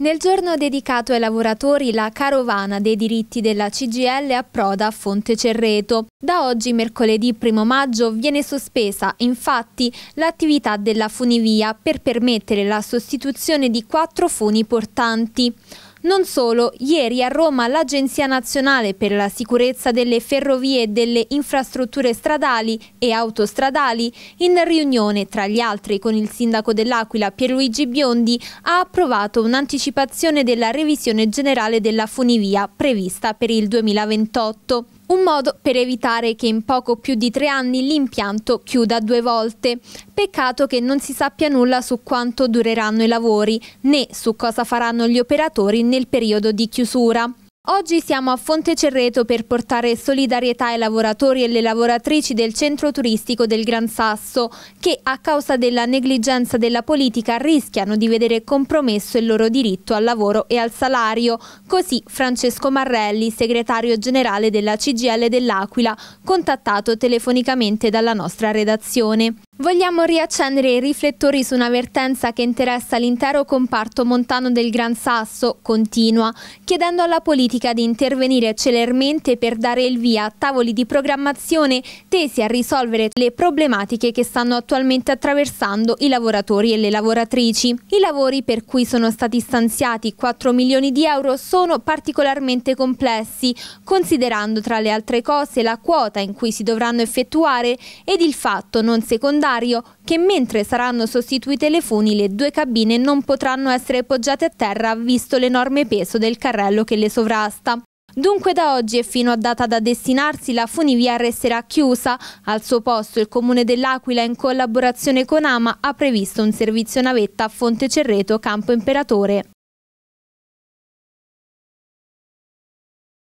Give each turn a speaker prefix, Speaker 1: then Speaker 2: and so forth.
Speaker 1: Nel giorno dedicato ai lavoratori la carovana dei diritti della CGL approda a Fonte Cerreto. Da oggi mercoledì 1 maggio viene sospesa infatti l'attività della funivia per permettere la sostituzione di quattro funi portanti. Non solo, ieri a Roma l'Agenzia Nazionale per la Sicurezza delle Ferrovie e delle Infrastrutture Stradali e Autostradali, in riunione tra gli altri con il sindaco dell'Aquila Pierluigi Biondi, ha approvato un'anticipazione della revisione generale della funivia prevista per il 2028. Un modo per evitare che in poco più di tre anni l'impianto chiuda due volte. Peccato che non si sappia nulla su quanto dureranno i lavori, né su cosa faranno gli operatori nel periodo di chiusura. Oggi siamo a Fonte Cerreto per portare solidarietà ai lavoratori e alle lavoratrici del centro turistico del Gran Sasso che a causa della negligenza della politica rischiano di vedere compromesso il loro diritto al lavoro e al salario. Così Francesco Marrelli, segretario generale della CGL dell'Aquila, contattato telefonicamente dalla nostra redazione. Vogliamo riaccendere i riflettori su una vertenza che interessa l'intero comparto montano del Gran Sasso, continua, chiedendo alla politica di intervenire celermente per dare il via a tavoli di programmazione tesi a risolvere le problematiche che stanno attualmente attraversando i lavoratori e le lavoratrici. I lavori per cui sono stati stanziati 4 milioni di euro sono particolarmente complessi, considerando tra le altre cose la quota in cui si dovranno effettuare ed il fatto non secondario necessario che mentre saranno sostituite le funi le due cabine non potranno essere poggiate a terra visto l'enorme peso del carrello che le sovrasta. Dunque da oggi e fino a data da destinarsi la funivia resterà chiusa. Al suo posto il Comune dell'Aquila in collaborazione con Ama ha previsto un servizio navetta a Fonte Cerreto Campo Imperatore.